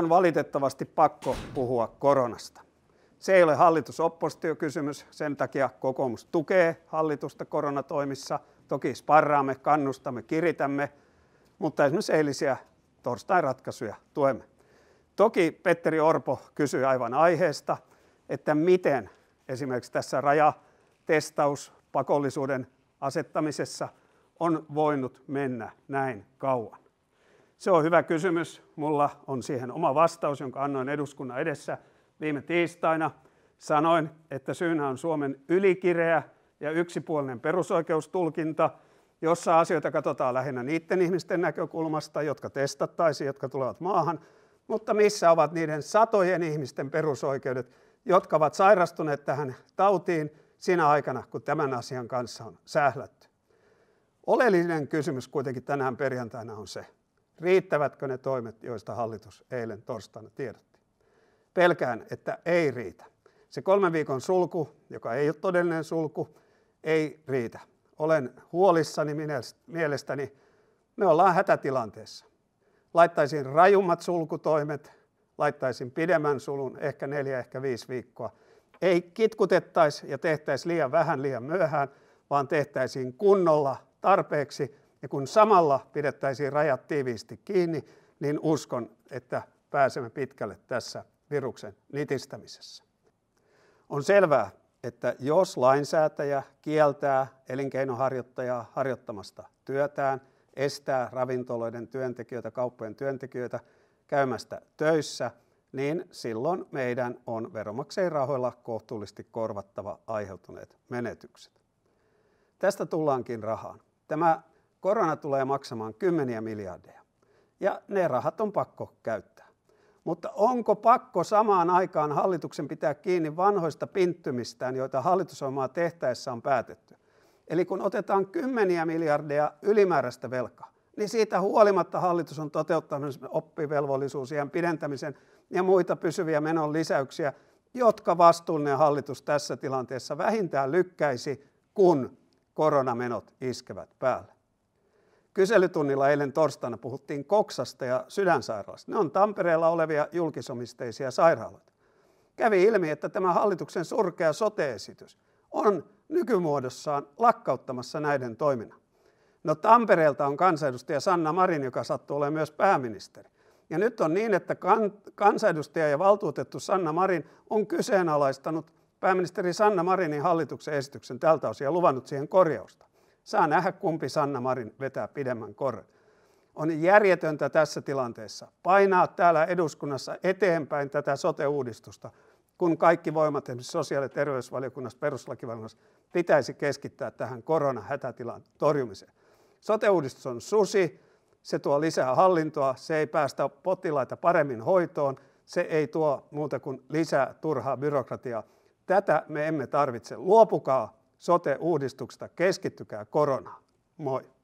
on valitettavasti pakko puhua koronasta. Se ei ole hallitusoppostiokysymys, sen takia kokoomus tukee hallitusta koronatoimissa. Toki sparraamme, kannustamme, kiritämme, mutta esimerkiksi eilisiä torstain ratkaisuja tuemme. Toki Petteri Orpo kysyi aivan aiheesta, että miten esimerkiksi tässä rajatestaus pakollisuuden asettamisessa on voinut mennä näin kauan. Se on hyvä kysymys. Mulla on siihen oma vastaus, jonka annoin eduskunnan edessä viime tiistaina. Sanoin, että syynä on Suomen ylikireä ja yksipuolinen perusoikeustulkinta, jossa asioita katsotaan lähinnä niiden ihmisten näkökulmasta, jotka testattaisiin, jotka tulevat maahan, mutta missä ovat niiden satojen ihmisten perusoikeudet, jotka ovat sairastuneet tähän tautiin siinä aikana, kun tämän asian kanssa on sählätty. Oleellinen kysymys kuitenkin tänään perjantaina on se, Riittävätkö ne toimet, joista hallitus eilen torstaina tiedotti? Pelkään, että ei riitä. Se kolmen viikon sulku, joka ei ole todellinen sulku, ei riitä. Olen huolissani mielestäni. Me ollaan hätätilanteessa. Laittaisin rajummat sulkutoimet, laittaisin pidemmän sulun, ehkä neljä, ehkä viisi viikkoa. Ei kitkutettaisi ja tehtäisi liian vähän liian myöhään, vaan tehtäisiin kunnolla tarpeeksi ja kun samalla pidettäisiin rajat tiiviisti kiinni, niin uskon, että pääsemme pitkälle tässä viruksen nitistämisessä. On selvää, että jos lainsäätäjä kieltää elinkeinoharjoittajaa harjoittamasta työtään, estää ravintoloiden työntekijöitä, kauppojen työntekijöitä käymästä töissä, niin silloin meidän on veromaksajien rahoilla kohtuullisesti korvattava aiheutuneet menetykset. Tästä tullaankin rahaan. Tämä Korona tulee maksamaan kymmeniä miljardeja ja ne rahat on pakko käyttää. Mutta onko pakko samaan aikaan hallituksen pitää kiinni vanhoista pinttymistään, joita hallitusohjelmaa tehtäessä on päätetty? Eli kun otetaan kymmeniä miljardeja ylimääräistä velkaa, niin siitä huolimatta hallitus on toteuttanut oppivelvollisuusien pidentämisen ja muita pysyviä menon lisäyksiä, jotka vastuullinen hallitus tässä tilanteessa vähintään lykkäisi, kun koronamenot iskevät päälle. Kyselytunnilla eilen torstaina puhuttiin Koksasta ja sydänsairaalasta. Ne on Tampereella olevia julkisomisteisia sairaaloita. Kävi ilmi, että tämä hallituksen surkea soteesitys on nykymuodossaan lakkauttamassa näiden toiminnan. No Tampereelta on kansanedustaja Sanna Marin, joka sattuu olemaan myös pääministeri. Ja nyt on niin, että kan, kansanedustaja ja valtuutettu Sanna Marin on kyseenalaistanut pääministeri Sanna Marinin hallituksen esityksen tältä osin ja luvannut siihen korjausta. Saa nähdä, kumpi Sanna Marin vetää pidemmän korren. On järjetöntä tässä tilanteessa painaa täällä eduskunnassa eteenpäin tätä sote-uudistusta, kun kaikki voimat esimerkiksi sosiaali- ja terveysvaliokunnassa, peruslakivaliokunnassa, pitäisi keskittää tähän koronahätätilan torjumiseen. Sote-uudistus on susi, se tuo lisää hallintoa, se ei päästä potilaita paremmin hoitoon, se ei tuo muuta kuin lisää turhaa byrokratiaa. Tätä me emme tarvitse. Luopukaa sote-uudistuksesta. Keskittykää koronaan. Moi!